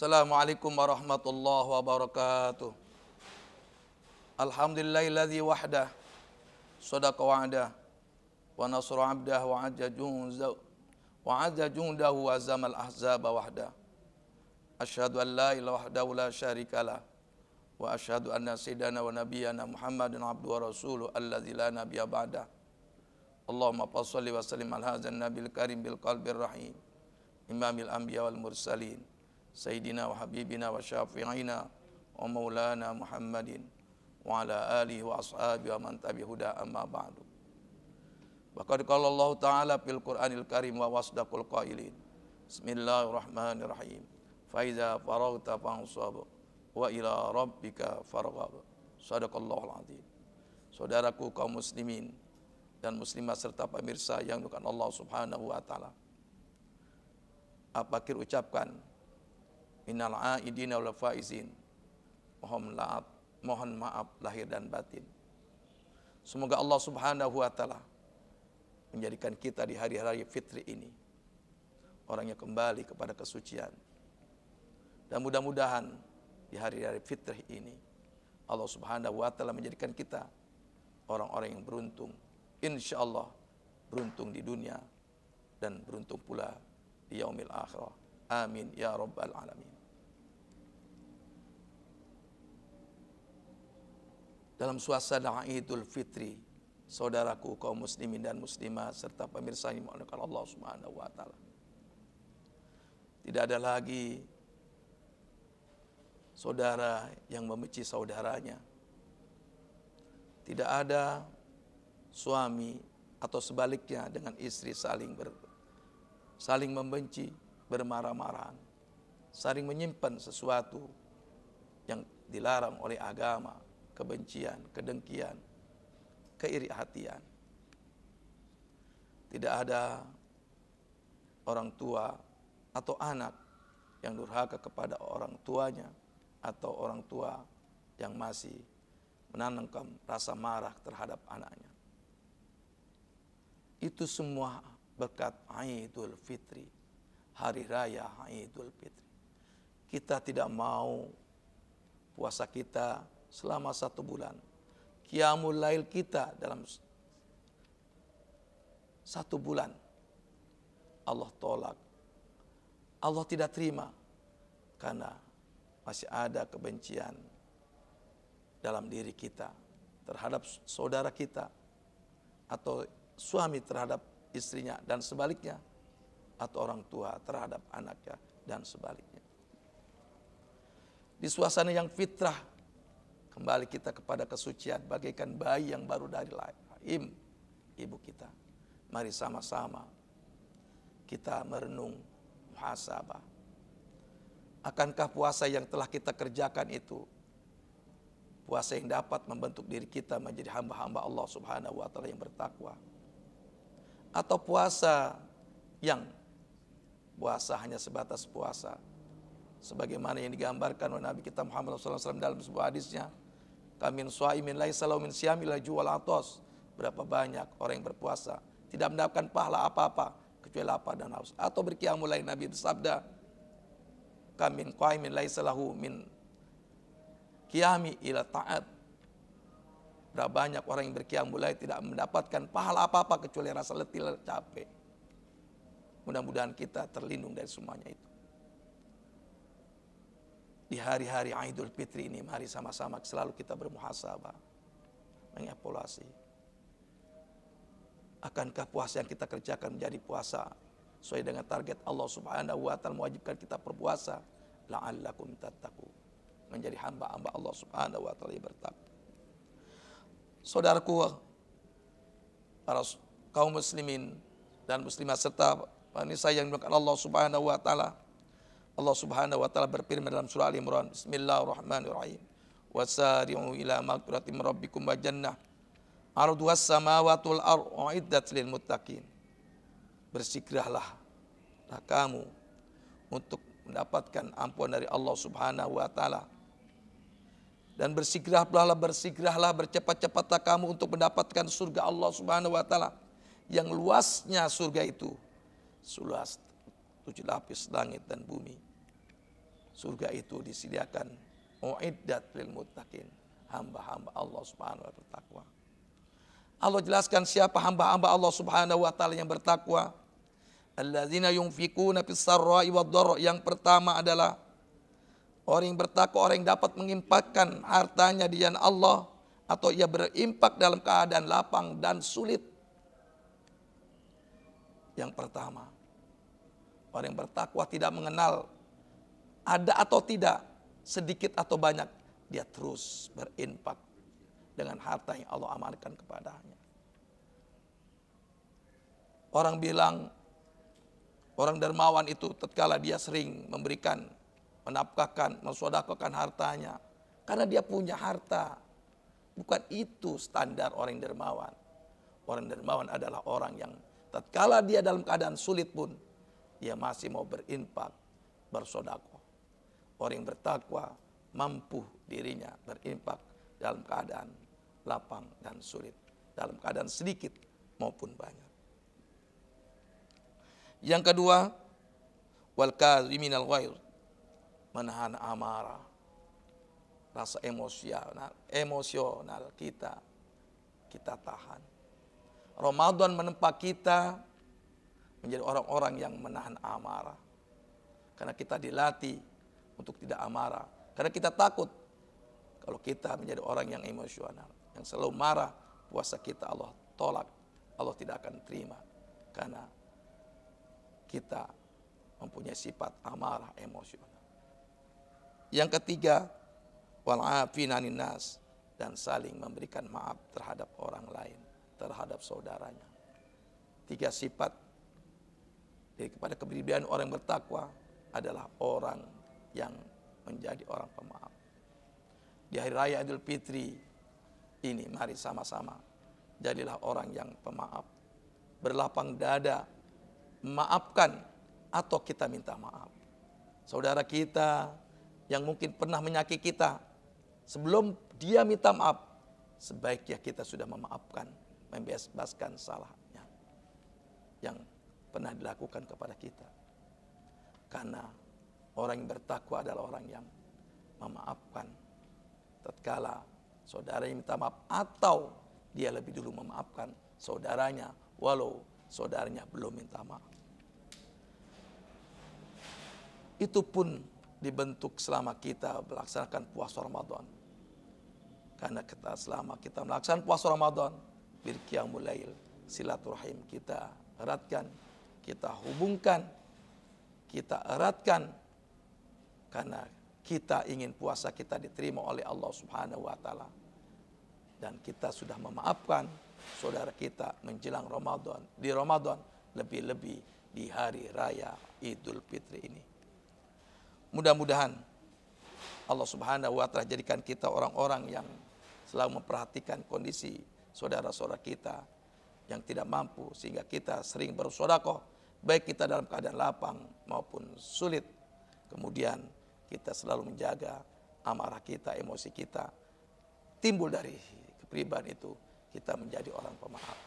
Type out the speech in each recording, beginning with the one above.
السلام عليكم ورحمة الله وبركاته الحمد لله الذي وحده صدق وعده ونصر عبده وعز جنده وعزم الأحزاب وحده أشهد أن لا إله وحده لا شريك له وأشهد أن سيدنا ونبينا محمد عبد ورسوله الذي لا نبي بعده اللهم صل وسلم على هذا النبي الكريم بالقلب الرحيم إمام الأنبياء والمرسلين Sayyidina wa Habibina wa Syafi'ina wa Maulana Muhammadin wa ala alihi wa ashabi wa man tabi huda amma ba'du. Waqad qala Allah Ta'ala fil Qur'anil Karim wa wasdaqul qailin. Bismillahirrahmanirrahim. Fa iza faragta wa ila rabbika farghab. Sadaqallahu alazim. Saudaraku kaum muslimin dan Muslimah serta pemirsa yang dikatakan Allah Subhanahu wa taala. Apa kira ucapkan minal aidina wal faizin. Mohon maaf, mohon maaf lahir dan batin. Semoga Allah Subhanahu wa taala menjadikan kita di hari-hari fitri ini orang yang kembali kepada kesucian. Dan mudah-mudahan di hari-hari fitri ini Allah Subhanahu wa taala menjadikan kita orang-orang yang beruntung. Insya Allah beruntung di dunia dan beruntung pula di yaumil akhirah. Amin ya rabbal alamin. dalam suasana Idul Fitri. Saudaraku kaum muslimin dan muslimah serta pemirsa yang dimuliakan Allah Subhanahu wa taala. Tidak ada lagi saudara yang membenci saudaranya. Tidak ada suami atau sebaliknya dengan istri saling ber, saling membenci, bermarah-marahan, saling menyimpan sesuatu yang dilarang oleh agama, kebencian, kedengkian, keiri hatian. Tidak ada orang tua atau anak yang durhaka kepada orang tuanya atau orang tua yang masih menanamkan rasa marah terhadap anaknya. Itu semua berkat Idul Fitri, hari raya Idul Fitri. Kita tidak mau puasa kita selama satu bulan. Qiyamul lail kita dalam satu bulan. Allah tolak. Allah tidak terima. Karena masih ada kebencian dalam diri kita. Terhadap saudara kita. Atau suami terhadap istrinya dan sebaliknya. Atau orang tua terhadap anaknya dan sebaliknya. Di suasana yang fitrah Kembali kita kepada kesucian bagaikan bayi yang baru dari lahir, ibu kita. Mari sama-sama kita merenung muhasabah. Akankah puasa yang telah kita kerjakan itu puasa yang dapat membentuk diri kita menjadi hamba-hamba Allah Subhanahu wa taala yang bertakwa? Atau puasa yang puasa hanya sebatas puasa sebagaimana yang digambarkan oleh Nabi kita Muhammad SAW dalam sebuah hadisnya Kamin suaimin lai lahu min siami la jual atos. Berapa banyak orang yang berpuasa tidak mendapatkan pahala apa-apa kecuali lapar dan haus. Atau berkiam lain Nabi bersabda, kamin min lai lahu min kiami ila taat. Berapa banyak orang yang berkiam mulai tidak mendapatkan pahala apa-apa kecuali rasa letih dan capek. Mudah-mudahan kita terlindung dari semuanya itu di hari-hari Idul Fitri ini mari sama-sama selalu kita bermuhasabah mengevaluasi akankah puasa yang kita kerjakan menjadi puasa sesuai dengan target Allah Subhanahu wa taala mewajibkan kita berpuasa la'allakum tattaqu menjadi hamba-hamba Allah Subhanahu wa taala yang bertakwa Saudaraku para kaum muslimin dan muslimat serta wanita yang dimuliakan Allah Subhanahu wa taala Allah Subhanahu wa taala berfirman dalam surah Al Imran, Bismillahirrahmanirrahim. Wasari'u ila magfiratin rabbikum wa jannah ardu samawati wal ardh lil muttaqin. Bersegeralah kamu untuk mendapatkan ampun dari Allah Subhanahu wa taala. Dan bersigrahlah, bersikrahlah bercepat-cepatlah kamu untuk mendapatkan surga Allah Subhanahu wa taala yang luasnya surga itu seluas tujuh lapis langit dan bumi. Surga itu disediakan mu'iddat lil muttaqin, hamba-hamba Allah Subhanahu wa bertakwa. Allah jelaskan siapa hamba-hamba Allah Subhanahu wa taala yang bertakwa. Alladzina yunfikuna fis sarai wad yang pertama adalah orang yang bertakwa orang yang dapat mengimpakkan hartanya di jalan Allah atau ia berimpak dalam keadaan lapang dan sulit. Yang pertama, Orang yang bertakwa tidak mengenal ada atau tidak, sedikit atau banyak, dia terus berinfak dengan harta yang Allah amankan kepadanya. Orang bilang orang dermawan itu tatkala dia sering memberikan, menapkahkan, mensodakahkan hartanya karena dia punya harta. Bukan itu standar orang dermawan. Orang dermawan adalah orang yang tatkala dia dalam keadaan sulit pun dia masih mau berimpak bersodako Orang yang bertakwa mampu dirinya berimpak dalam keadaan lapang dan sulit, dalam keadaan sedikit maupun banyak. Yang kedua, wal kaziminal ghair menahan amarah rasa emosional emosional kita kita tahan Ramadan menempa kita menjadi orang-orang yang menahan amarah. Karena kita dilatih untuk tidak amarah. Karena kita takut kalau kita menjadi orang yang emosional, yang selalu marah, puasa kita Allah tolak, Allah tidak akan terima. Karena kita mempunyai sifat amarah emosional. Yang ketiga, wal nas dan saling memberikan maaf terhadap orang lain, terhadap saudaranya. Tiga sifat jadi ya, kepada kepribadian orang yang bertakwa adalah orang yang menjadi orang pemaaf. Di hari raya Idul Fitri ini mari sama-sama jadilah orang yang pemaaf. Berlapang dada, maafkan atau kita minta maaf. Saudara kita yang mungkin pernah menyakiti kita, sebelum dia minta maaf, sebaiknya kita sudah memaafkan, membebaskan salahnya. Yang pernah dilakukan kepada kita. Karena orang yang bertakwa adalah orang yang memaafkan. Tatkala saudara yang minta maaf atau dia lebih dulu memaafkan saudaranya walau saudaranya belum minta maaf. Itu pun dibentuk selama kita melaksanakan puasa Ramadan. Karena kita selama kita melaksanakan puasa Ramadan, birqiyamul lail, silaturahim kita eratkan kita hubungkan, kita eratkan karena kita ingin puasa kita diterima oleh Allah Subhanahu wa taala. Dan kita sudah memaafkan saudara kita menjelang Ramadan, di Ramadan lebih-lebih di hari raya Idul Fitri ini. Mudah-mudahan Allah Subhanahu wa taala jadikan kita orang-orang yang selalu memperhatikan kondisi saudara-saudara kita yang tidak mampu sehingga kita sering bersodakoh baik kita dalam keadaan lapang maupun sulit. Kemudian kita selalu menjaga amarah kita, emosi kita timbul dari kepribadian itu kita menjadi orang pemaaf.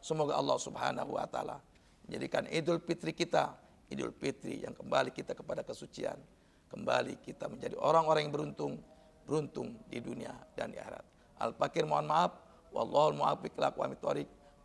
Semoga Allah Subhanahu wa taala menjadikan Idul Fitri kita Idul Fitri yang kembali kita kepada kesucian, kembali kita menjadi orang-orang yang beruntung, beruntung di dunia dan di akhirat. Al-Fakir mohon maaf, wallahul wa ila